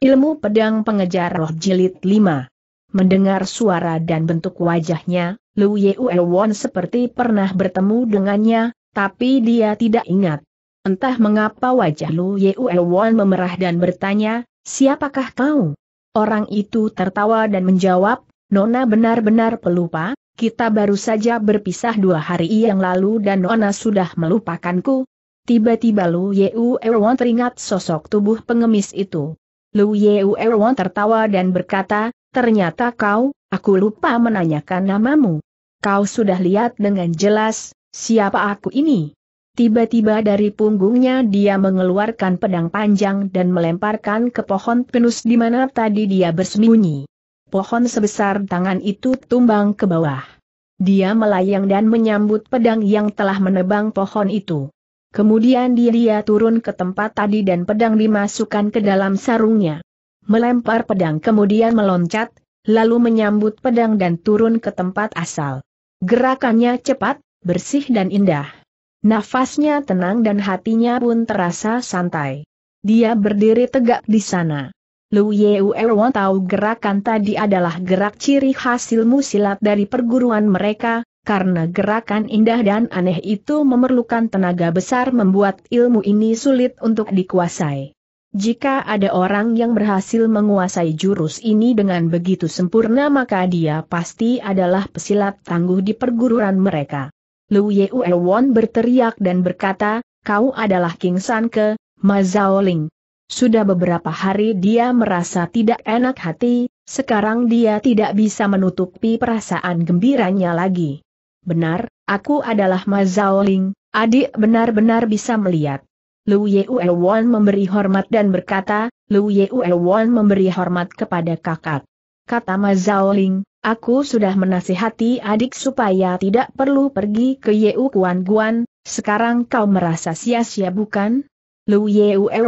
Ilmu Pedang Pengejar Roh Jilid 5 Mendengar suara dan bentuk wajahnya, Lu Yeuewon seperti pernah bertemu dengannya, tapi dia tidak ingat. Entah mengapa wajah Lu Yeuewon memerah dan bertanya, siapakah kau? Orang itu tertawa dan menjawab, Nona benar-benar pelupa, kita baru saja berpisah dua hari yang lalu dan Nona sudah melupakanku. Tiba-tiba Lu Yeuewon teringat sosok tubuh pengemis itu. Lu Yeu Erwan tertawa dan berkata, ternyata kau, aku lupa menanyakan namamu. Kau sudah lihat dengan jelas, siapa aku ini? Tiba-tiba dari punggungnya dia mengeluarkan pedang panjang dan melemparkan ke pohon pinus di mana tadi dia bersembunyi. Pohon sebesar tangan itu tumbang ke bawah. Dia melayang dan menyambut pedang yang telah menebang pohon itu. Kemudian dia turun ke tempat tadi dan pedang dimasukkan ke dalam sarungnya. Melempar pedang kemudian meloncat, lalu menyambut pedang dan turun ke tempat asal. Gerakannya cepat, bersih dan indah. Nafasnya tenang dan hatinya pun terasa santai. Dia berdiri tegak di sana. Lu Erwan e tahu gerakan tadi adalah gerak ciri hasil musilat dari perguruan mereka, karena gerakan indah dan aneh itu memerlukan tenaga besar membuat ilmu ini sulit untuk dikuasai. Jika ada orang yang berhasil menguasai jurus ini dengan begitu sempurna maka dia pasti adalah pesilat tangguh di perguruan mereka. Lu Ye Won berteriak dan berkata, kau adalah King San Ke, Ma Zhaoling. Sudah beberapa hari dia merasa tidak enak hati, sekarang dia tidak bisa menutupi perasaan gembiranya lagi. Benar, aku adalah Ma Zhaoling, adik benar-benar bisa melihat. Lu Wan memberi hormat dan berkata, Lu Wan memberi hormat kepada kakak. Kata Ma Zhaoling, aku sudah menasihati adik supaya tidak perlu pergi ke Yeu Kuan Guan, sekarang kau merasa sia-sia bukan? Lu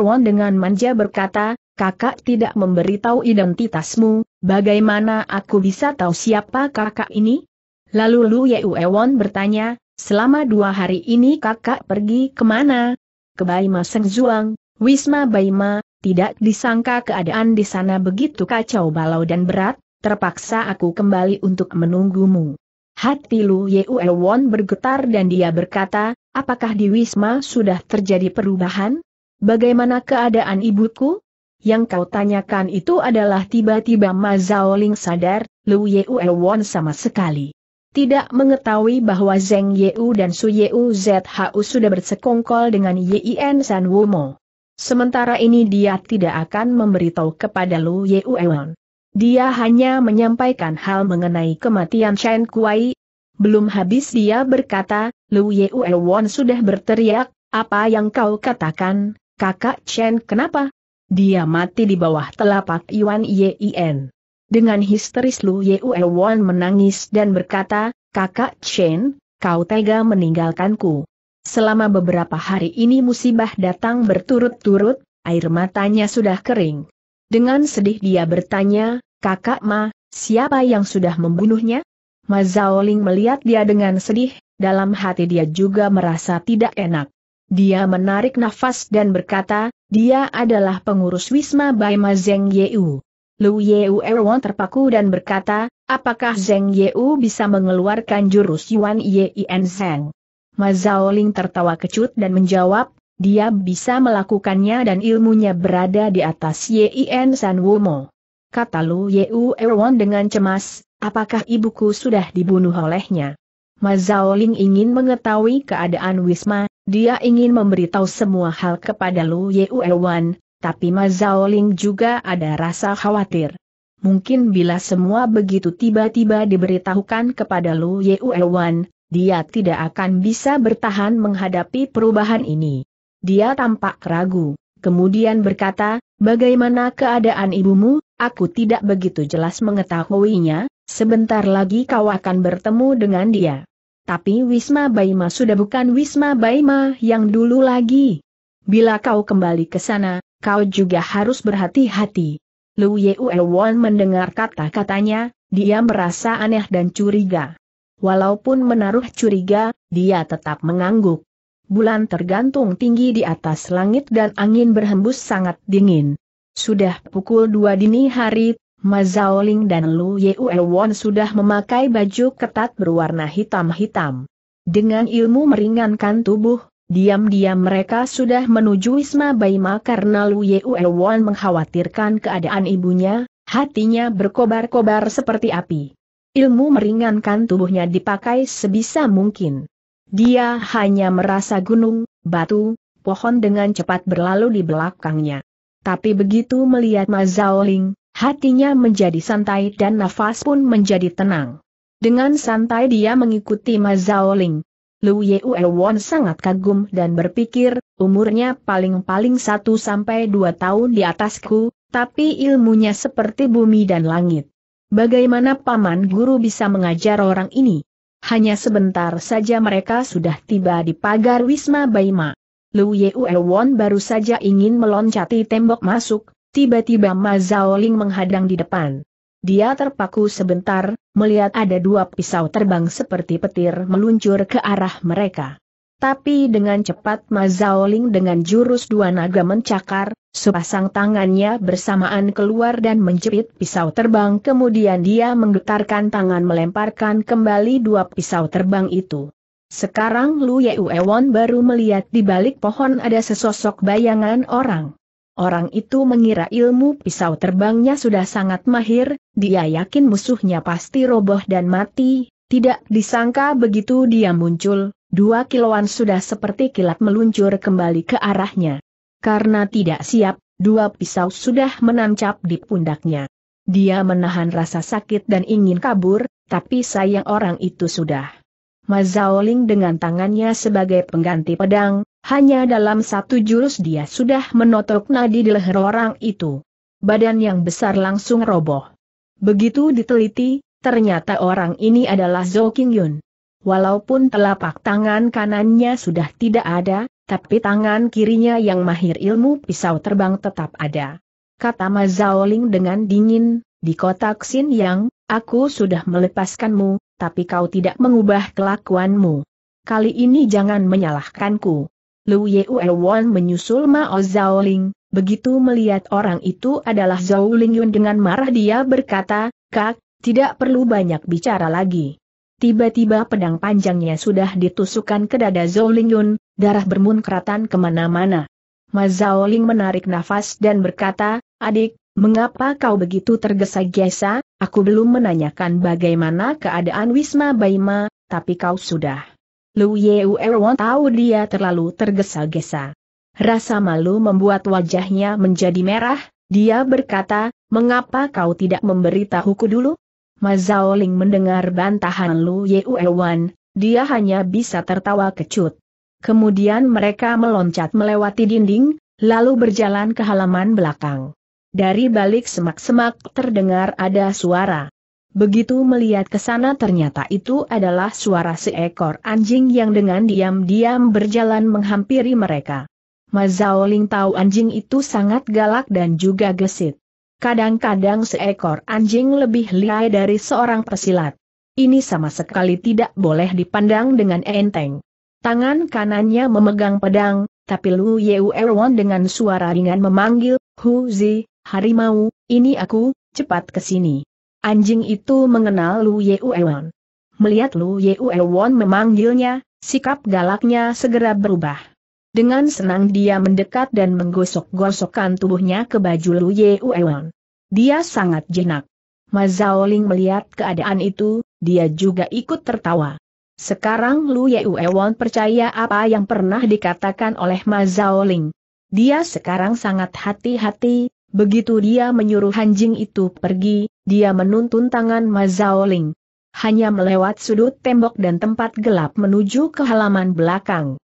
Wan dengan manja berkata, kakak tidak memberitahu identitasmu, bagaimana aku bisa tahu siapa kakak ini? Lalu Lu Yeuewon bertanya, selama dua hari ini kakak pergi kemana? Ke Baima Seng Zuang, Wisma Baima, tidak disangka keadaan di sana begitu kacau balau dan berat, terpaksa aku kembali untuk menunggumu. Hati Lu Yeuewon bergetar dan dia berkata, apakah di Wisma sudah terjadi perubahan? Bagaimana keadaan ibuku? Yang kau tanyakan itu adalah tiba-tiba Ma Ling sadar, Lu Yeuewon sama sekali tidak mengetahui bahwa Zeng Yeu dan Su Yeu ZHU sudah bersekongkol dengan Yin San Wumo. Sementara ini dia tidak akan memberitahu kepada Lu Yeu Ewan. Dia hanya menyampaikan hal mengenai kematian Chen Kuai. Belum habis dia berkata, Lu Yeu Ewan sudah berteriak, apa yang kau katakan, kakak Chen kenapa? Dia mati di bawah telapak Yuan Yin. Dengan histeris Lu Ye Won menangis dan berkata, Kakak Chen, kau tega meninggalkanku. Selama beberapa hari ini musibah datang berturut-turut, air matanya sudah kering. Dengan sedih dia bertanya, Kakak Ma, siapa yang sudah membunuhnya? Ma Zaoling melihat dia dengan sedih, dalam hati dia juga merasa tidak enak. Dia menarik nafas dan berkata, dia adalah pengurus Wisma Bai Ma Zeng Yeu. Lu Yeu Erwon terpaku dan berkata, apakah Zeng Yeu bisa mengeluarkan jurus Yuan En Zeng? Ma Ling tertawa kecut dan menjawab, dia bisa melakukannya dan ilmunya berada di atas Yin San Wumo. Kata Lu Yeu Erwon dengan cemas, apakah ibuku sudah dibunuh olehnya? Ma Ling ingin mengetahui keadaan Wisma, dia ingin memberitahu semua hal kepada Lu Yeu Erwan, tapi Ma juga ada rasa khawatir. Mungkin bila semua begitu tiba-tiba diberitahukan kepada Lu Yewewan, dia tidak akan bisa bertahan menghadapi perubahan ini. Dia tampak ragu, kemudian berkata, bagaimana keadaan ibumu, aku tidak begitu jelas mengetahuinya, sebentar lagi kau akan bertemu dengan dia. Tapi Wisma Baima sudah bukan Wisma Baima yang dulu lagi. Bila kau kembali ke sana, kau juga harus berhati-hati. Lu Yeuewon mendengar kata-katanya, dia merasa aneh dan curiga. Walaupun menaruh curiga, dia tetap mengangguk. Bulan tergantung tinggi di atas langit dan angin berhembus sangat dingin. Sudah pukul dua dini hari, Ma Ling dan Lu Yeuewon sudah memakai baju ketat berwarna hitam-hitam. Dengan ilmu meringankan tubuh, Diam-diam mereka sudah menuju Wisma Baima karena Lu Wan mengkhawatirkan keadaan ibunya, hatinya berkobar-kobar seperti api. Ilmu meringankan tubuhnya dipakai sebisa mungkin. Dia hanya merasa gunung, batu, pohon dengan cepat berlalu di belakangnya. Tapi begitu melihat Mazaoling, hatinya menjadi santai dan nafas pun menjadi tenang. Dengan santai dia mengikuti Mazaoling, Lu Won sangat kagum dan berpikir, umurnya paling-paling satu sampai dua tahun di atasku, tapi ilmunya seperti bumi dan langit. Bagaimana paman guru bisa mengajar orang ini? Hanya sebentar saja mereka sudah tiba di pagar Wisma Baima. Lu Won baru saja ingin meloncati tembok masuk, tiba-tiba Ma Ling menghadang di depan. Dia terpaku sebentar, melihat ada dua pisau terbang seperti petir meluncur ke arah mereka. Tapi dengan cepat Mazaoling dengan jurus dua naga mencakar, sepasang tangannya bersamaan keluar dan menjepit pisau terbang kemudian dia menggetarkan tangan melemparkan kembali dua pisau terbang itu. Sekarang Lu Yeuewon baru melihat di balik pohon ada sesosok bayangan orang. Orang itu mengira ilmu pisau terbangnya sudah sangat mahir, dia yakin musuhnya pasti roboh dan mati, tidak disangka begitu dia muncul, dua kiloan sudah seperti kilat meluncur kembali ke arahnya. Karena tidak siap, dua pisau sudah menancap di pundaknya. Dia menahan rasa sakit dan ingin kabur, tapi sayang orang itu sudah. Mazaoling dengan tangannya sebagai pengganti pedang, hanya dalam satu jurus dia sudah menotok nadi di leher orang itu. Badan yang besar langsung roboh. Begitu diteliti, ternyata orang ini adalah Zhou Qingyun. Walaupun telapak tangan kanannya sudah tidak ada, tapi tangan kirinya yang mahir ilmu pisau terbang tetap ada. Kata Ma Zhaoling dengan dingin, di kota Xin Yang, aku sudah melepaskanmu, tapi kau tidak mengubah kelakuanmu. Kali ini jangan menyalahkanku. Lu Yuewon menyusul Mao Zhaoling, begitu melihat orang itu adalah Zhao Lingyun dengan marah dia berkata, Kak, tidak perlu banyak bicara lagi. Tiba-tiba pedang panjangnya sudah ditusukkan ke dada Zhou Lingyun, darah bermunkratan kemana-mana. Ma Zhao Ling menarik nafas dan berkata, adik, mengapa kau begitu tergesa-gesa, aku belum menanyakan bagaimana keadaan Wisma Baima, tapi kau sudah. Lu Yewerwon tahu dia terlalu tergesa-gesa. Rasa malu membuat wajahnya menjadi merah, dia berkata, mengapa kau tidak memberitahuku dulu? Mazaoling mendengar bantahan Lu Yewerwon, dia hanya bisa tertawa kecut. Kemudian mereka meloncat melewati dinding, lalu berjalan ke halaman belakang. Dari balik semak-semak terdengar ada suara. Begitu melihat ke sana ternyata itu adalah suara seekor anjing yang dengan diam-diam berjalan menghampiri mereka. Mazaoling tahu anjing itu sangat galak dan juga gesit. Kadang-kadang seekor anjing lebih lihai dari seorang pesilat. Ini sama sekali tidak boleh dipandang dengan enteng. Tangan kanannya memegang pedang, tapi Lu Yeu Erwan dengan suara ringan memanggil, Hu Zi, harimau, ini aku, cepat ke sini. Anjing itu mengenal Lu Yeuewon. Melihat Lu Yeuewon memanggilnya, sikap galaknya segera berubah. Dengan senang dia mendekat dan menggosok-gosokkan tubuhnya ke baju Lu Yeuewon. Dia sangat jenak. Mazaoling melihat keadaan itu, dia juga ikut tertawa. Sekarang Lu Yeuewon percaya apa yang pernah dikatakan oleh Ma Dia sekarang sangat hati-hati, begitu dia menyuruh anjing itu pergi, dia menuntun tangan Ma Ling. Hanya melewat sudut tembok dan tempat gelap menuju ke halaman belakang.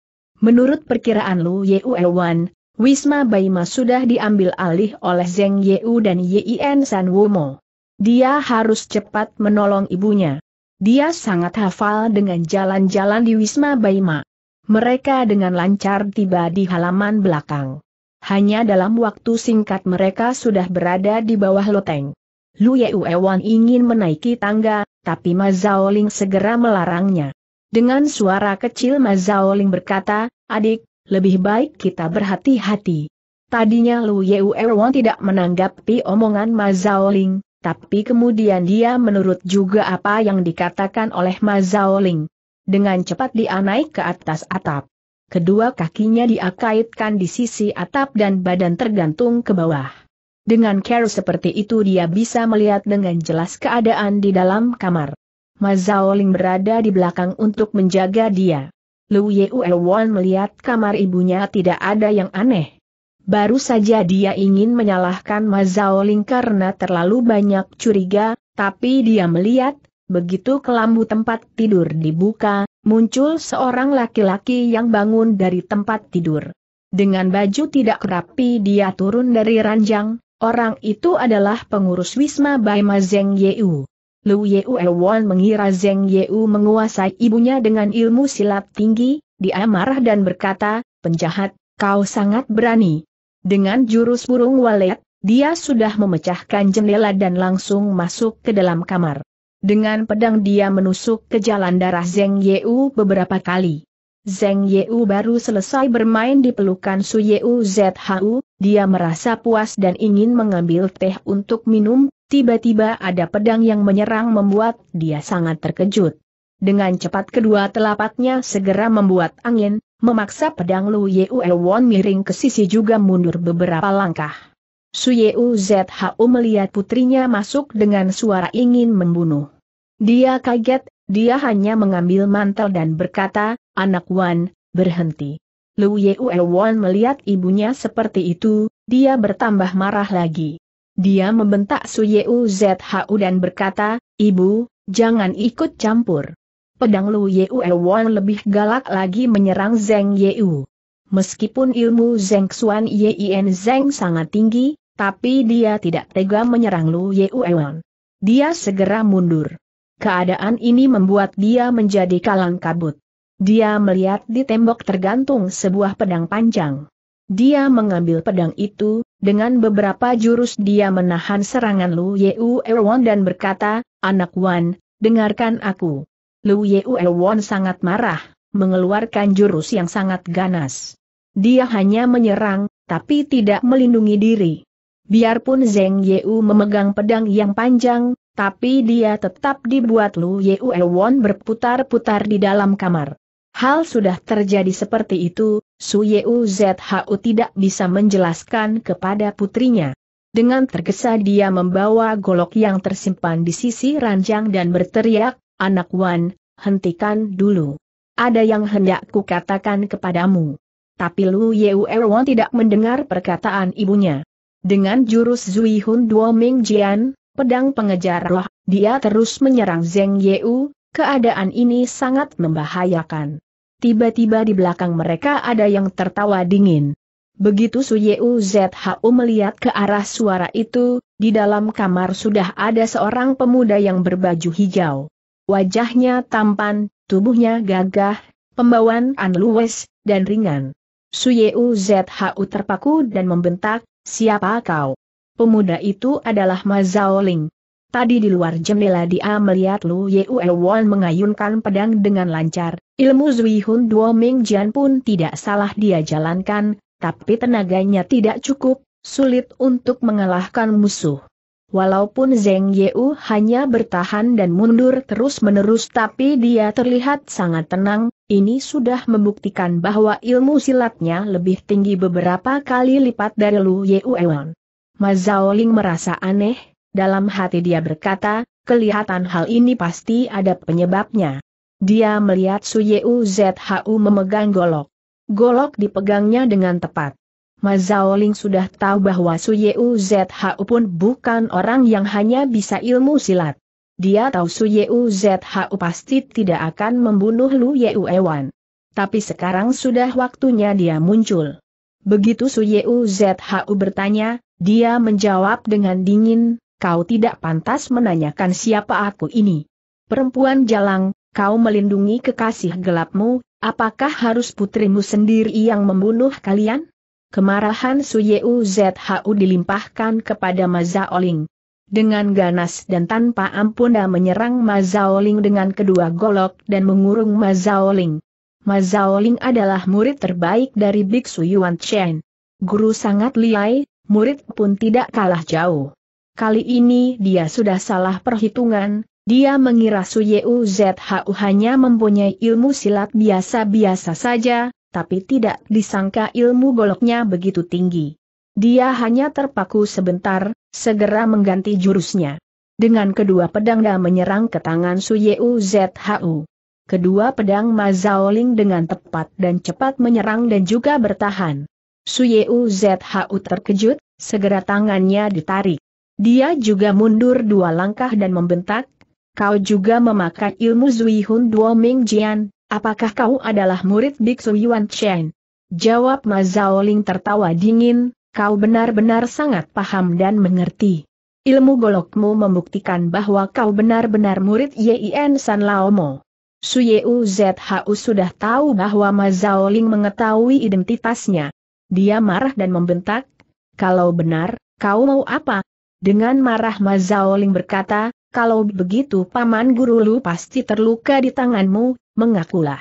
Menurut perkiraan Lu Yewewan, Wisma Baima sudah diambil alih oleh Zeng Yeu dan Yien San Wumo. Dia harus cepat menolong ibunya. Dia sangat hafal dengan jalan-jalan di Wisma Baima. Mereka dengan lancar tiba di halaman belakang. Hanya dalam waktu singkat mereka sudah berada di bawah loteng. Lu Yeuewan ingin menaiki tangga, tapi Ma segera melarangnya. Dengan suara kecil Ma berkata, adik, lebih baik kita berhati-hati. Tadinya Lu Yeuewan tidak menanggapi omongan Ma tapi kemudian dia menurut juga apa yang dikatakan oleh Ma Dengan cepat dia naik ke atas atap. Kedua kakinya diakaitkan di sisi atap dan badan tergantung ke bawah. Dengan care seperti itu dia bisa melihat dengan jelas keadaan di dalam kamar. Ma Ling berada di belakang untuk menjaga dia. Lu Ye Wan melihat kamar ibunya tidak ada yang aneh. Baru saja dia ingin menyalahkan Ma Ling karena terlalu banyak curiga, tapi dia melihat, begitu kelambu tempat tidur dibuka, muncul seorang laki-laki yang bangun dari tempat tidur. Dengan baju tidak rapi dia turun dari ranjang, Orang itu adalah pengurus Wisma Baima Zeng Yeu. Lu Yeu Ewan mengira Zeng Yeu menguasai ibunya dengan ilmu silat tinggi, dia marah dan berkata, penjahat, kau sangat berani. Dengan jurus burung walet, dia sudah memecahkan jendela dan langsung masuk ke dalam kamar. Dengan pedang dia menusuk ke jalan darah Zeng Yeu beberapa kali. Zeng Yeu baru selesai bermain di pelukan Su Yeu Zhu, dia merasa puas dan ingin mengambil teh untuk minum, tiba-tiba ada pedang yang menyerang membuat dia sangat terkejut. Dengan cepat kedua telapaknya segera membuat angin, memaksa pedang Lu Yeu Won miring ke sisi juga mundur beberapa langkah. Su Yeu Zhu melihat putrinya masuk dengan suara ingin membunuh. Dia kaget dia hanya mengambil mantel dan berkata, anak Wan, berhenti. Lu Yue Wan melihat ibunya seperti itu, dia bertambah marah lagi. Dia membentak Su Yeu Zhu dan berkata, Ibu, jangan ikut campur. Pedang Lu Yeu Wan lebih galak lagi menyerang Zeng Yeu. Meskipun ilmu Zeng Xuan Yien Zeng sangat tinggi, tapi dia tidak tega menyerang Lu Yeu Wan. Dia segera mundur. Keadaan ini membuat dia menjadi kalang kabut. Dia melihat di tembok tergantung sebuah pedang panjang. Dia mengambil pedang itu, dengan beberapa jurus dia menahan serangan Lu Yeu Ewon dan berkata, Anak Wan, dengarkan aku. Lu Yeu Ewon sangat marah, mengeluarkan jurus yang sangat ganas. Dia hanya menyerang, tapi tidak melindungi diri. Biarpun Zeng Yeu memegang pedang yang panjang, tapi dia tetap dibuat Lu Yue Won berputar-putar di dalam kamar. Hal sudah terjadi seperti itu, Su Yeu Zhu tidak bisa menjelaskan kepada putrinya. Dengan tergesa dia membawa golok yang tersimpan di sisi ranjang dan berteriak, Anak Wan, hentikan dulu. Ada yang hendak kukatakan kepadamu. Tapi Lu Yeu Won tidak mendengar perkataan ibunya. Dengan jurus Zui Hun Duo Ming Jian, pedang pengejar roh, dia terus menyerang Zeng Yeu, keadaan ini sangat membahayakan. Tiba-tiba di belakang mereka ada yang tertawa dingin. Begitu Su Yeu ZHU melihat ke arah suara itu, di dalam kamar sudah ada seorang pemuda yang berbaju hijau. Wajahnya tampan, tubuhnya gagah, pembawaan anluwes, dan ringan. Su Yeu ZHU terpaku dan membentak, siapa kau? Pemuda itu adalah Ma Ling. Tadi di luar jendela dia melihat Lu Yue Wan mengayunkan pedang dengan lancar, ilmu Zui Hun Duo Ming Jian pun tidak salah dia jalankan, tapi tenaganya tidak cukup, sulit untuk mengalahkan musuh. Walaupun Zeng Yeu hanya bertahan dan mundur terus-menerus tapi dia terlihat sangat tenang, ini sudah membuktikan bahwa ilmu silatnya lebih tinggi beberapa kali lipat dari Lu Wan. Mazaoling merasa aneh, dalam hati dia berkata, kelihatan hal ini pasti ada penyebabnya. Dia melihat Su Yeu ZHU memegang golok. Golok dipegangnya dengan tepat. Mazaoling sudah tahu bahwa Su Yeu ZHU pun bukan orang yang hanya bisa ilmu silat. Dia tahu Su Yeu ZHU pasti tidak akan membunuh Lu Yeu Ewan. Tapi sekarang sudah waktunya dia muncul. Begitu Su Yeu ZHU bertanya, dia menjawab dengan dingin, kau tidak pantas menanyakan siapa aku ini. Perempuan jalang, kau melindungi kekasih gelapmu, apakah harus putrimu sendiri yang membunuh kalian? Kemarahan Suyeu ZHU dilimpahkan kepada Mazaoling. Dengan ganas dan tanpa ampun dia menyerang Mazaoling dengan kedua golok dan mengurung Mazaoling. Mazaoling adalah murid terbaik dari Biksu Yuan Chen. Guru sangat liai, murid pun tidak kalah jauh. Kali ini dia sudah salah perhitungan, dia mengira Suyu ZHU hanya mempunyai ilmu silat biasa-biasa saja, tapi tidak disangka ilmu goloknya begitu tinggi. Dia hanya terpaku sebentar, segera mengganti jurusnya. Dengan kedua pedang pedangnya menyerang ke tangan Suyu ZHU. Kedua pedang Mazaoling dengan tepat dan cepat menyerang dan juga bertahan. Suyeu Zhu terkejut, segera tangannya ditarik. Dia juga mundur dua langkah dan membentak, kau juga memakai ilmu Zuihun Duo Ming Jian, apakah kau adalah murid Biksu Yuan Chen? Jawab Ma Ling tertawa dingin, kau benar-benar sangat paham dan mengerti. Ilmu golokmu membuktikan bahwa kau benar-benar murid Yien San Laomo. Suyeu Zhu sudah tahu bahwa Ma Zhaoling mengetahui identitasnya. Dia marah dan membentak, kalau benar, kau mau apa? Dengan marah Mazaoling berkata, kalau begitu paman guru lu pasti terluka di tanganmu, mengakulah.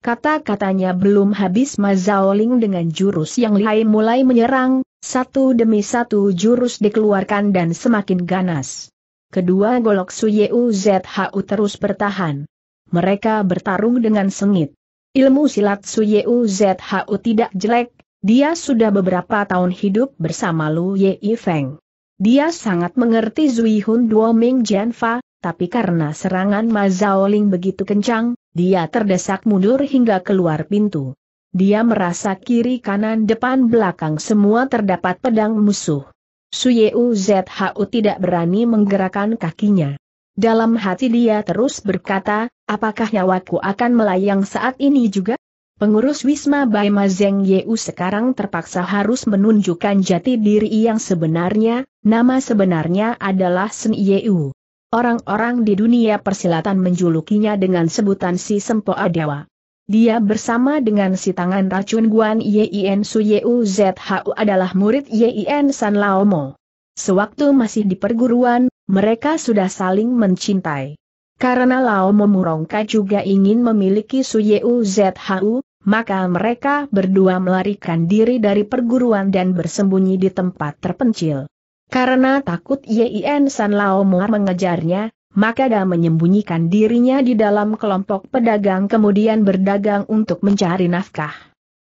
Kata-katanya belum habis Mazaoling dengan jurus yang lihai mulai menyerang, satu demi satu jurus dikeluarkan dan semakin ganas. Kedua golok Suyeu ZHU terus bertahan. Mereka bertarung dengan sengit. Ilmu silat Suyeu ZHU tidak jelek, dia sudah beberapa tahun hidup bersama Lu Ye Feng. Dia sangat mengerti Zui Hun Duo Ming Jianfa, tapi karena serangan Ma Zhao Ling begitu kencang, dia terdesak mundur hingga keluar pintu. Dia merasa kiri kanan depan belakang semua terdapat pedang musuh. Suyeu ZHU tidak berani menggerakkan kakinya. Dalam hati dia terus berkata, apakah nyawaku akan melayang saat ini juga? Pengurus Wisma Baima Zeng Yeu sekarang terpaksa harus menunjukkan jati diri yang sebenarnya, nama sebenarnya adalah Sen Yeu. Orang-orang di dunia persilatan menjulukinya dengan sebutan si Sempo Adewa. Dia bersama dengan si tangan racun Guan Yien Su Yeu ZHU adalah murid Yien San Laomo. Sewaktu masih di perguruan, mereka sudah saling mencintai. Karena Lao Momurongka juga ingin memiliki Suyeu Zhu, maka mereka berdua melarikan diri dari perguruan dan bersembunyi di tempat terpencil. Karena takut Yin San Lao Mo mengejarnya, maka dia menyembunyikan dirinya di dalam kelompok pedagang kemudian berdagang untuk mencari nafkah.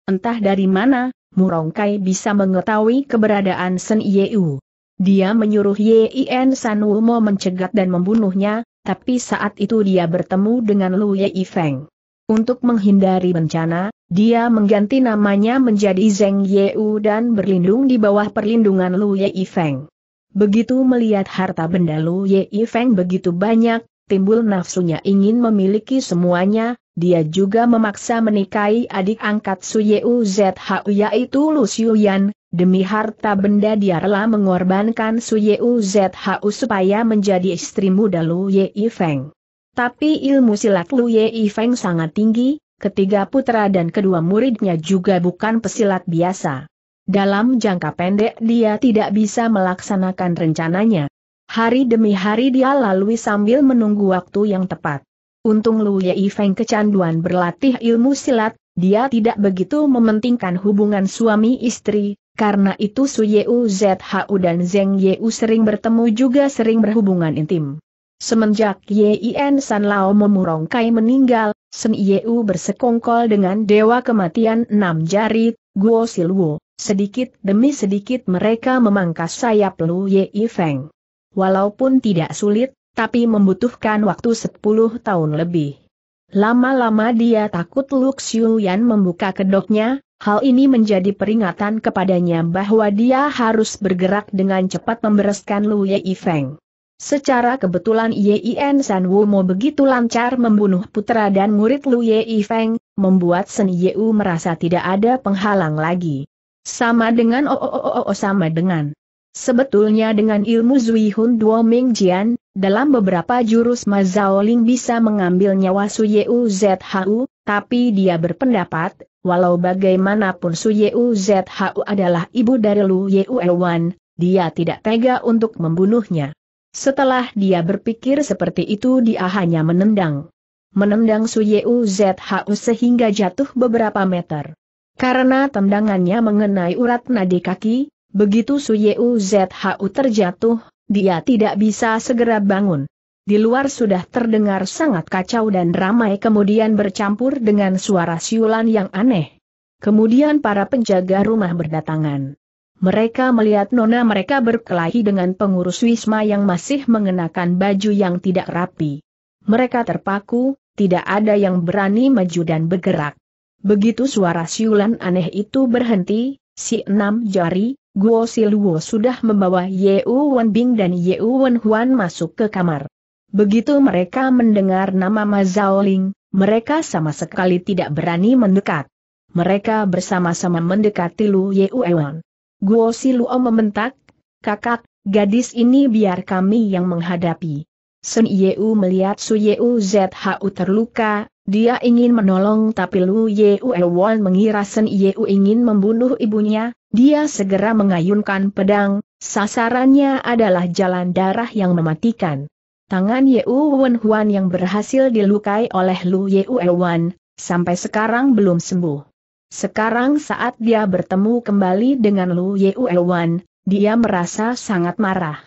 Entah dari mana, Murongkai bisa mengetahui keberadaan Sen Yeu. Dia menyuruh Yin San Wu Mo mencegat dan membunuhnya, tapi saat itu dia bertemu dengan Lu Yei Feng. Untuk menghindari bencana, dia mengganti namanya menjadi Zeng Yeu dan berlindung di bawah perlindungan Lu Yei Feng. Begitu melihat harta benda Lu Yei Feng begitu banyak, timbul nafsunya ingin memiliki semuanya, dia juga memaksa menikahi adik angkat Suye Zhu yaitu Lu Yan demi harta benda dia rela mengorbankan Suye Zhu supaya menjadi istri muda Lu Ye Feng. Tapi ilmu silat Lu Ye Feng sangat tinggi, ketiga putra dan kedua muridnya juga bukan pesilat biasa. Dalam jangka pendek dia tidak bisa melaksanakan rencananya. Hari demi hari dia lalui sambil menunggu waktu yang tepat. Untung Lu Yei Feng kecanduan berlatih ilmu silat, dia tidak begitu mementingkan hubungan suami istri, karena itu Su Yeu ZHU dan Zeng Yeu sering bertemu juga sering berhubungan intim. Semenjak Yin San Lao memurong Kai meninggal, Sen Yeu bersekongkol dengan Dewa Kematian Enam Jari, Guo Silwo, sedikit demi sedikit mereka memangkas sayap Lu Yei Feng. Walaupun tidak sulit, tapi membutuhkan waktu 10 tahun lebih. Lama-lama dia takut Lu Xiuyan membuka kedoknya, hal ini menjadi peringatan kepadanya bahwa dia harus bergerak dengan cepat membereskan Lu Yei Feng. Secara kebetulan Yien San Wumo begitu lancar membunuh putra dan murid Lu Yei Feng, membuat Sen Yeu merasa tidak ada penghalang lagi. Sama dengan oh, oh, oh, oh sama dengan. Sebetulnya dengan ilmu Zui Hun Duo Ming Jian, dalam beberapa jurus Ma Ling bisa mengambil nyawa Su Yeu ZHU, tapi dia berpendapat, walau bagaimanapun Su Yeu ZHU adalah ibu dari Lu Yeu Wan, dia tidak tega untuk membunuhnya. Setelah dia berpikir seperti itu dia hanya menendang. Menendang Su Yeu ZHU sehingga jatuh beberapa meter. Karena tendangannya mengenai urat nadi kaki, Begitu Suyeu Zhu terjatuh, dia tidak bisa segera bangun. Di luar sudah terdengar sangat kacau dan ramai kemudian bercampur dengan suara siulan yang aneh. Kemudian para penjaga rumah berdatangan. Mereka melihat nona mereka berkelahi dengan pengurus Wisma yang masih mengenakan baju yang tidak rapi. Mereka terpaku, tidak ada yang berani maju dan bergerak. Begitu suara siulan aneh itu berhenti, si enam jari, Guo Siluo sudah membawa Ye Wen Bing dan Ye Wen Huan masuk ke kamar. Begitu mereka mendengar nama Ma Ling, mereka sama sekali tidak berani mendekat. Mereka bersama-sama mendekati Lu Ye Wen. Guo Siluo membentak, kakak, gadis ini biar kami yang menghadapi. Sun Yeu melihat Su Ye Yeu Zhu terluka, dia ingin menolong tapi Lu Yeu Wen mengira Sun Yeu ingin membunuh ibunya, dia segera mengayunkan pedang, sasarannya adalah jalan darah yang mematikan. Tangan Yeu Wen Huan yang berhasil dilukai oleh Lu Yeu Wan, sampai sekarang belum sembuh. Sekarang saat dia bertemu kembali dengan Lu Yeu Wan, dia merasa sangat marah.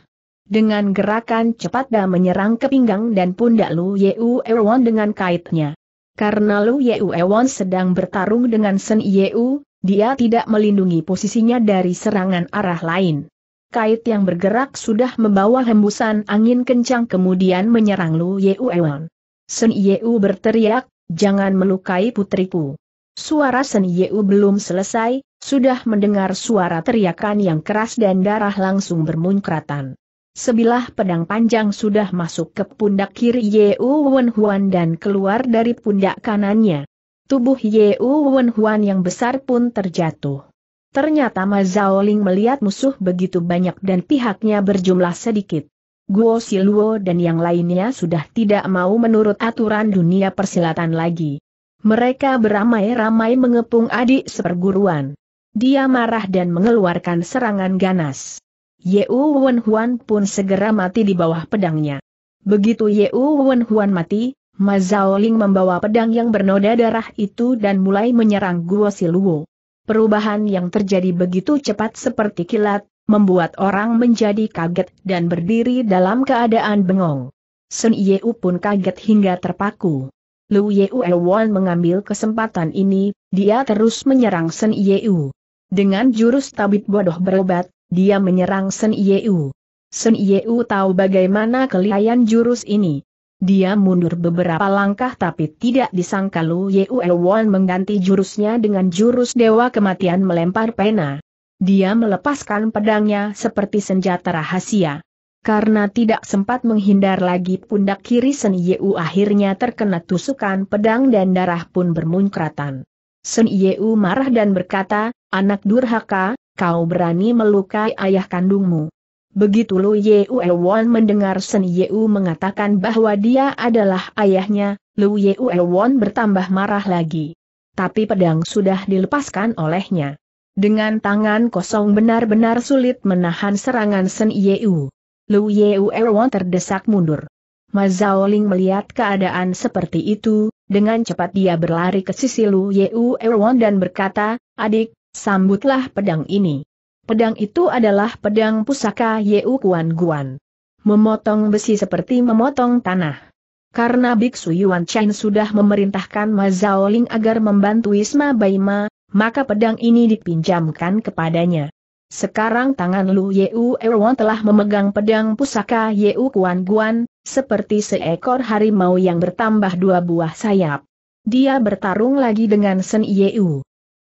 Dengan gerakan cepat dia menyerang ke pinggang dan pundak Lu Yeu Wan dengan kaitnya. Karena Lu Yeu Wan sedang bertarung dengan Sen Yeu, dia tidak melindungi posisinya dari serangan arah lain. Kait yang bergerak sudah membawa hembusan angin kencang kemudian menyerang Lu Ewan. Sen Yeu berteriak, jangan melukai putriku. Suara Sen Yeu belum selesai, sudah mendengar suara teriakan yang keras dan darah langsung bermunkratan. Sebilah pedang panjang sudah masuk ke pundak kiri Yeu Wen Huan dan keluar dari pundak kanannya. Tubuh Ye Wen Huan yang besar pun terjatuh. Ternyata Ma Zhaoling melihat musuh begitu banyak dan pihaknya berjumlah sedikit. Guo Siluo dan yang lainnya sudah tidak mau menurut aturan dunia persilatan lagi. Mereka beramai-ramai mengepung adik seperguruan. Dia marah dan mengeluarkan serangan ganas. Ye Wen Huan pun segera mati di bawah pedangnya. Begitu Ye Wen Huan mati, Ma Ling membawa pedang yang bernoda darah itu dan mulai menyerang Guo Siluo. Perubahan yang terjadi begitu cepat seperti kilat, membuat orang menjadi kaget dan berdiri dalam keadaan bengong. Sun Yeu pun kaget hingga terpaku. Lu Yeu Ewan mengambil kesempatan ini, dia terus menyerang Sun Yeu. Dengan jurus tabib bodoh berobat, dia menyerang Sun Yeu. Sun Yeu tahu bagaimana kelihayan jurus ini. Dia mundur beberapa langkah tapi tidak disangka Lu Yue mengganti jurusnya dengan jurus Dewa Kematian melempar pena. Dia melepaskan pedangnya seperti senjata rahasia. Karena tidak sempat menghindar lagi pundak kiri Sen Yeu akhirnya terkena tusukan pedang dan darah pun bermunkratan. Sen Yeu marah dan berkata, Anak durhaka, kau berani melukai ayah kandungmu. Begitu Lu Ue Won mendengar Sen U mengatakan bahwa dia adalah ayahnya, Lu Ue Won bertambah marah lagi. Tapi pedang sudah dilepaskan olehnya. Dengan tangan kosong benar-benar sulit menahan serangan Sen U. Lu Ue Won terdesak mundur. Ma Ling melihat keadaan seperti itu, dengan cepat dia berlari ke sisi Lu Ue Won dan berkata, adik, sambutlah pedang ini. Pedang itu adalah pedang pusaka Yeu Kuan Guan. Memotong besi seperti memotong tanah. Karena Biksu Yuan Chen sudah memerintahkan Ma Ling agar membantu Isma Baima, maka pedang ini dipinjamkan kepadanya. Sekarang tangan Lu Yeu Erwan telah memegang pedang pusaka Yeu Kuan Guan, seperti seekor harimau yang bertambah dua buah sayap. Dia bertarung lagi dengan Sen Yeu.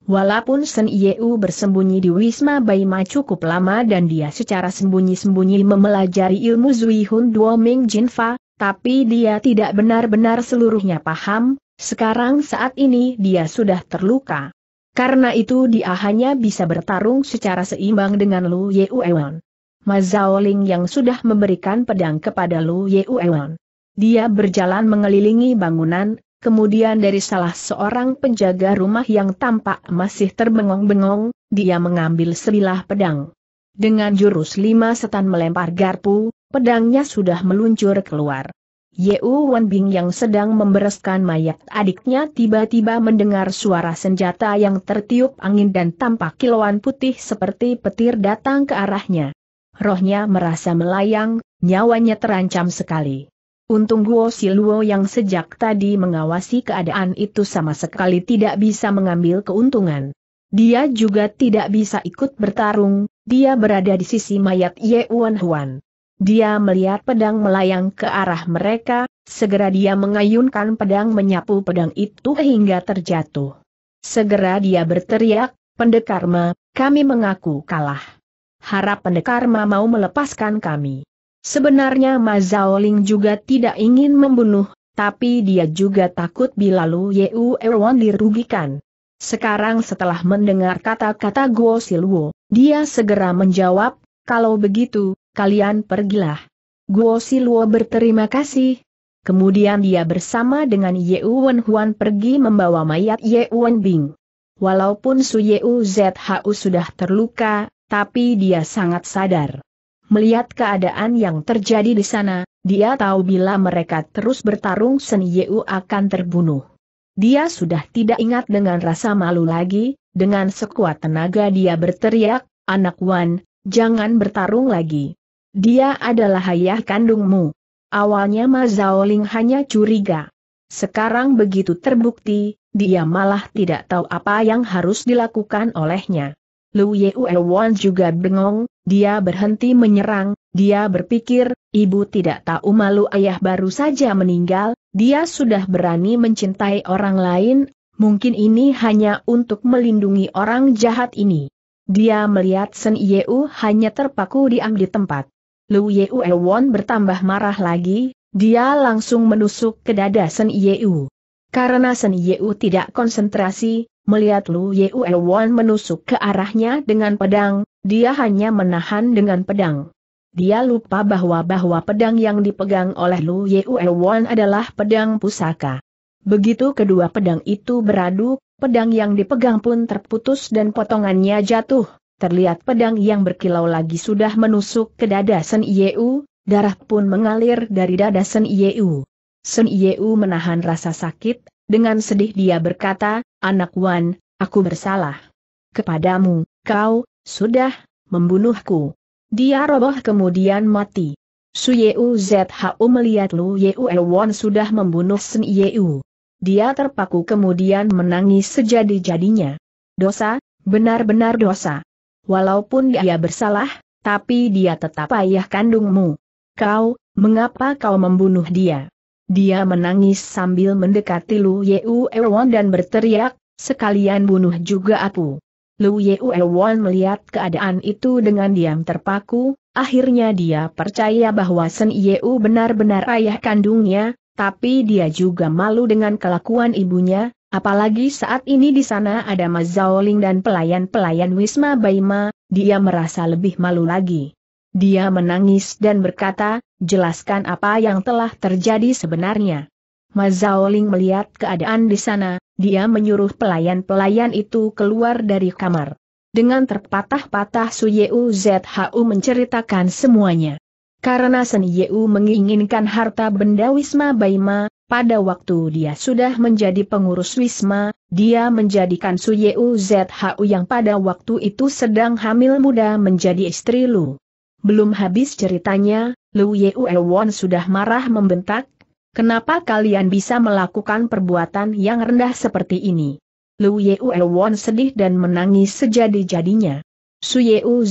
Walaupun Sen Yeu bersembunyi di Wisma Baima cukup lama dan dia secara sembunyi-sembunyi memelajari ilmu Zui Hun Duo Ming Jin Fa, tapi dia tidak benar-benar seluruhnya paham, sekarang saat ini dia sudah terluka. Karena itu dia hanya bisa bertarung secara seimbang dengan Lu Yeuewon. Mazaoling yang sudah memberikan pedang kepada Lu Ewan. Dia berjalan mengelilingi bangunan, Kemudian dari salah seorang penjaga rumah yang tampak masih terbengong-bengong, dia mengambil sebilah pedang. Dengan jurus lima setan melempar garpu, pedangnya sudah meluncur keluar. Yeu Wanbing yang sedang membereskan mayat adiknya tiba-tiba mendengar suara senjata yang tertiup angin dan tampak kilauan putih seperti petir datang ke arahnya. Rohnya merasa melayang, nyawanya terancam sekali. Untung Guo Siluo yang sejak tadi mengawasi keadaan itu sama sekali tidak bisa mengambil keuntungan. Dia juga tidak bisa ikut bertarung, dia berada di sisi mayat Ye Wan Huan. Dia melihat pedang melayang ke arah mereka, segera dia mengayunkan pedang menyapu pedang itu hingga terjatuh. Segera dia berteriak, Pendekarma, kami mengaku kalah. Harap Pendekarma mau melepaskan kami. Sebenarnya Ma juga tidak ingin membunuh, tapi dia juga takut bila Lu Yeu Erwan dirugikan. Sekarang setelah mendengar kata-kata Guo Silwo, dia segera menjawab, kalau begitu, kalian pergilah. Guo Silwo berterima kasih. Kemudian dia bersama dengan Ye Wen Huan pergi membawa mayat Ye Wen Bing. Walaupun Su Ye Zhu sudah terluka, tapi dia sangat sadar. Melihat keadaan yang terjadi di sana, dia tahu bila mereka terus bertarung Sen Yeu akan terbunuh. Dia sudah tidak ingat dengan rasa malu lagi, dengan sekuat tenaga dia berteriak, Anak Wan, jangan bertarung lagi. Dia adalah ayah kandungmu. Awalnya Ma Zaoling hanya curiga. Sekarang begitu terbukti, dia malah tidak tahu apa yang harus dilakukan olehnya. Lu Wan juga bengong, dia berhenti menyerang, dia berpikir, ibu tidak tahu malu ayah baru saja meninggal, dia sudah berani mencintai orang lain, mungkin ini hanya untuk melindungi orang jahat ini. Dia melihat Sen Yeu hanya terpaku diam di tempat. Lu Wan bertambah marah lagi, dia langsung menusuk ke dada Sen Yeu. Karena Sen Yeu tidak konsentrasi, melihat Lu Yeu Ewan menusuk ke arahnya dengan pedang, dia hanya menahan dengan pedang. Dia lupa bahwa bahwa pedang yang dipegang oleh Lu Ewan adalah pedang pusaka. Begitu kedua pedang itu beradu, pedang yang dipegang pun terputus dan potongannya jatuh. Terlihat pedang yang berkilau lagi sudah menusuk ke dada Sen Yeu, darah pun mengalir dari dada Sen Yeu. Sun Yeu menahan rasa sakit, dengan sedih dia berkata, Anak Wan, aku bersalah. Kepadamu, kau, sudah, membunuhku. Dia roboh kemudian mati. Su Yeu Zhu melihat Lu Yeu Wan sudah membunuh Sun Yeu. Dia terpaku kemudian menangis sejadi-jadinya. Dosa, benar-benar dosa. Walaupun dia bersalah, tapi dia tetap ayah kandungmu. Kau, mengapa kau membunuh dia? Dia menangis sambil mendekati Lu Yeu Erwon dan berteriak, sekalian bunuh juga aku. Lu Yeu Erwon melihat keadaan itu dengan diam terpaku, akhirnya dia percaya bahwa Sen Yeu benar-benar ayah kandungnya, tapi dia juga malu dengan kelakuan ibunya, apalagi saat ini di sana ada Mazaoling dan pelayan-pelayan Wisma Baima, dia merasa lebih malu lagi. Dia menangis dan berkata, jelaskan apa yang telah terjadi sebenarnya. Mazaoling melihat keadaan di sana, dia menyuruh pelayan-pelayan itu keluar dari kamar. Dengan terpatah-patah Su Yeu Zhu menceritakan semuanya. Karena Sen Yeu menginginkan harta benda Wisma Baima, pada waktu dia sudah menjadi pengurus Wisma, dia menjadikan Su Yeu Zhu yang pada waktu itu sedang hamil muda menjadi istri Lu. Belum habis ceritanya, Lu Won sudah marah membentak, kenapa kalian bisa melakukan perbuatan yang rendah seperti ini? Lu Won sedih dan menangis sejadi-jadinya. Su Yeuzhu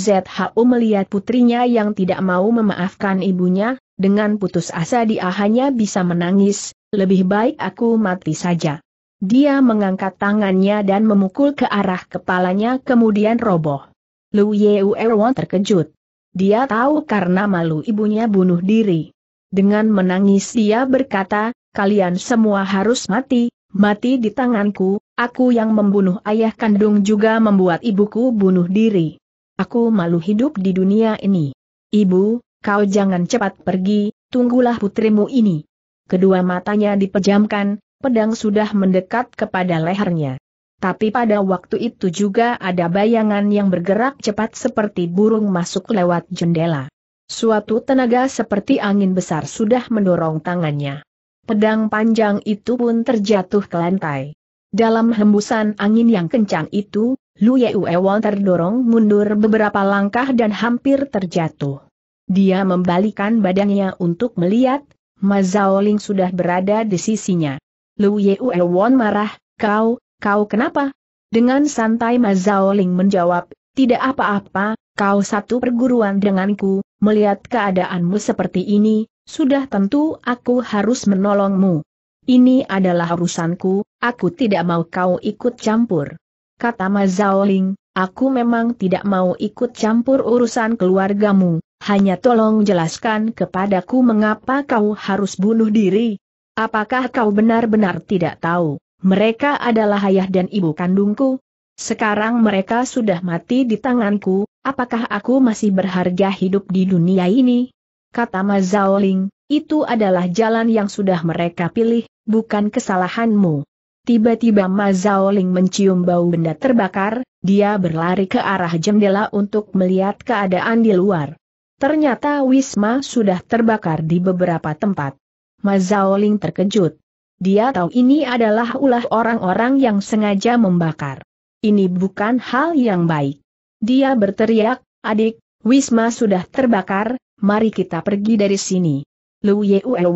melihat putrinya yang tidak mau memaafkan ibunya, dengan putus asa dia hanya bisa menangis, lebih baik aku mati saja. Dia mengangkat tangannya dan memukul ke arah kepalanya kemudian roboh. Lu Won terkejut. Dia tahu karena malu ibunya bunuh diri. Dengan menangis dia berkata, kalian semua harus mati, mati di tanganku, aku yang membunuh ayah kandung juga membuat ibuku bunuh diri. Aku malu hidup di dunia ini. Ibu, kau jangan cepat pergi, tunggulah putrimu ini. Kedua matanya dipejamkan, pedang sudah mendekat kepada lehernya. Tapi pada waktu itu juga ada bayangan yang bergerak cepat seperti burung masuk lewat jendela. Suatu tenaga seperti angin besar sudah mendorong tangannya. Pedang panjang itu pun terjatuh ke lantai. Dalam hembusan angin yang kencang itu, Lu Yeuewon terdorong mundur beberapa langkah dan hampir terjatuh. Dia membalikan badannya untuk melihat, Ma Zhaoling sudah berada di sisinya. Lu Yeuewon marah, kau, kau kenapa? Dengan santai Mazao Ling menjawab, tidak apa-apa, kau satu perguruan denganku, melihat keadaanmu seperti ini, sudah tentu aku harus menolongmu. Ini adalah urusanku, aku tidak mau kau ikut campur. Kata Mazao Ling, aku memang tidak mau ikut campur urusan keluargamu, hanya tolong jelaskan kepadaku mengapa kau harus bunuh diri. Apakah kau benar-benar tidak tahu? Mereka adalah ayah dan ibu kandungku. Sekarang mereka sudah mati di tanganku, apakah aku masih berharga hidup di dunia ini? Kata Ma Ling. itu adalah jalan yang sudah mereka pilih, bukan kesalahanmu. Tiba-tiba Ma Ling mencium bau benda terbakar, dia berlari ke arah jendela untuk melihat keadaan di luar. Ternyata Wisma sudah terbakar di beberapa tempat. Ma Ling terkejut. Dia tahu ini adalah ulah orang-orang yang sengaja membakar. Ini bukan hal yang baik. Dia berteriak, adik, Wisma sudah terbakar, mari kita pergi dari sini. Lu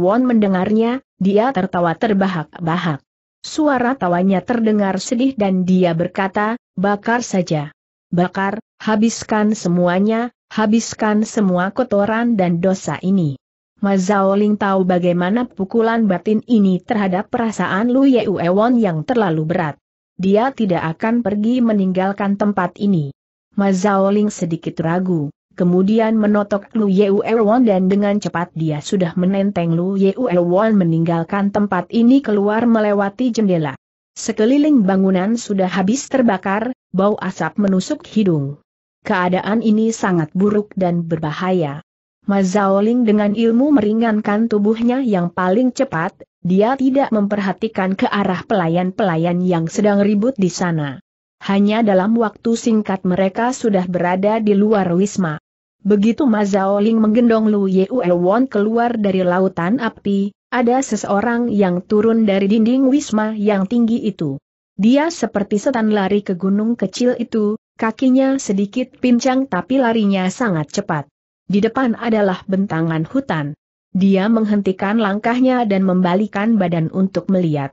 Won mendengarnya, dia tertawa terbahak-bahak. Suara tawanya terdengar sedih dan dia berkata, bakar saja. Bakar, habiskan semuanya, habiskan semua kotoran dan dosa ini. Ma Ling tahu bagaimana pukulan batin ini terhadap perasaan Lu Ye Won yang terlalu berat. Dia tidak akan pergi meninggalkan tempat ini. Ma Ling sedikit ragu, kemudian menotok Lu Ye Won dan dengan cepat dia sudah menenteng Lu Ye Won meninggalkan tempat ini keluar melewati jendela. Sekeliling bangunan sudah habis terbakar, bau asap menusuk hidung. Keadaan ini sangat buruk dan berbahaya. Mazaoling dengan ilmu meringankan tubuhnya yang paling cepat, dia tidak memperhatikan ke arah pelayan-pelayan yang sedang ribut di sana. Hanya dalam waktu singkat mereka sudah berada di luar Wisma. Begitu Mazaoling menggendong Lu Won keluar dari lautan api, ada seseorang yang turun dari dinding Wisma yang tinggi itu. Dia seperti setan lari ke gunung kecil itu, kakinya sedikit pincang tapi larinya sangat cepat. Di depan adalah bentangan hutan. Dia menghentikan langkahnya dan membalikan badan untuk melihat.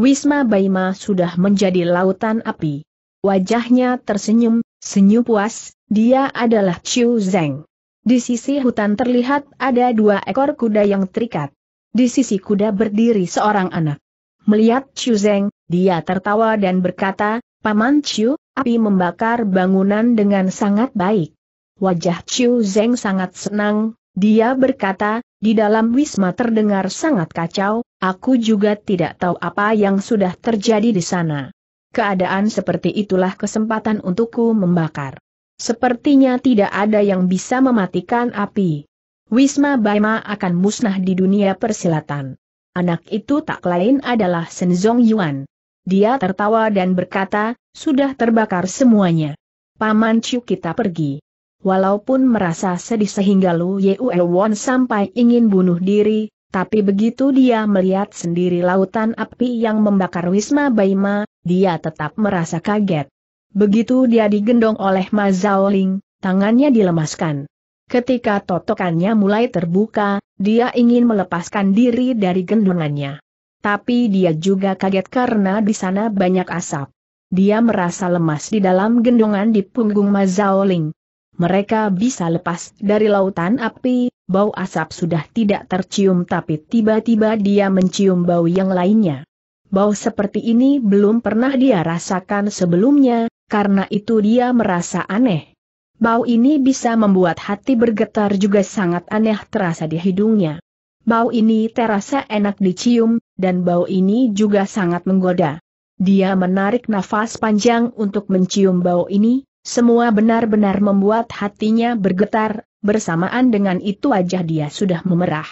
Wisma Baima sudah menjadi lautan api. Wajahnya tersenyum, senyum puas, dia adalah Chiu Zeng. Di sisi hutan terlihat ada dua ekor kuda yang terikat. Di sisi kuda berdiri seorang anak. Melihat Chiu Zeng, dia tertawa dan berkata, Paman Chiu, api membakar bangunan dengan sangat baik. Wajah Chiu Zeng sangat senang, dia berkata, di dalam wisma terdengar sangat kacau, aku juga tidak tahu apa yang sudah terjadi di sana. Keadaan seperti itulah kesempatan untukku membakar. Sepertinya tidak ada yang bisa mematikan api. Wisma Baima akan musnah di dunia persilatan. Anak itu tak lain adalah Senzong Yuan. Dia tertawa dan berkata, sudah terbakar semuanya. Paman Chu kita pergi. Walaupun merasa sedih sehingga Lu Yue Won sampai ingin bunuh diri, tapi begitu dia melihat sendiri lautan api yang membakar Wisma Baima, dia tetap merasa kaget. Begitu dia digendong oleh Ma Zhaoling, tangannya dilemaskan. Ketika totokannya mulai terbuka, dia ingin melepaskan diri dari gendongannya. Tapi dia juga kaget karena di sana banyak asap. Dia merasa lemas di dalam gendongan di punggung Ma Zhaoling mereka bisa lepas dari lautan api, bau asap sudah tidak tercium tapi tiba-tiba dia mencium bau yang lainnya. Bau seperti ini belum pernah dia rasakan sebelumnya, karena itu dia merasa aneh. Bau ini bisa membuat hati bergetar juga sangat aneh terasa di hidungnya. Bau ini terasa enak dicium, dan bau ini juga sangat menggoda. Dia menarik nafas panjang untuk mencium bau ini, semua benar-benar membuat hatinya bergetar, bersamaan dengan itu wajah dia sudah memerah.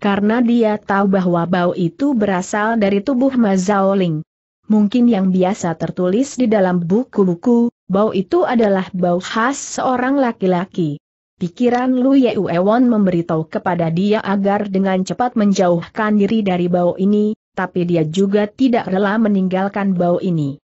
Karena dia tahu bahwa bau itu berasal dari tubuh Mazaoling. Mungkin yang biasa tertulis di dalam buku-buku, bau itu adalah bau khas seorang laki-laki. Pikiran Lu Yeuewon memberitahu kepada dia agar dengan cepat menjauhkan diri dari bau ini, tapi dia juga tidak rela meninggalkan bau ini.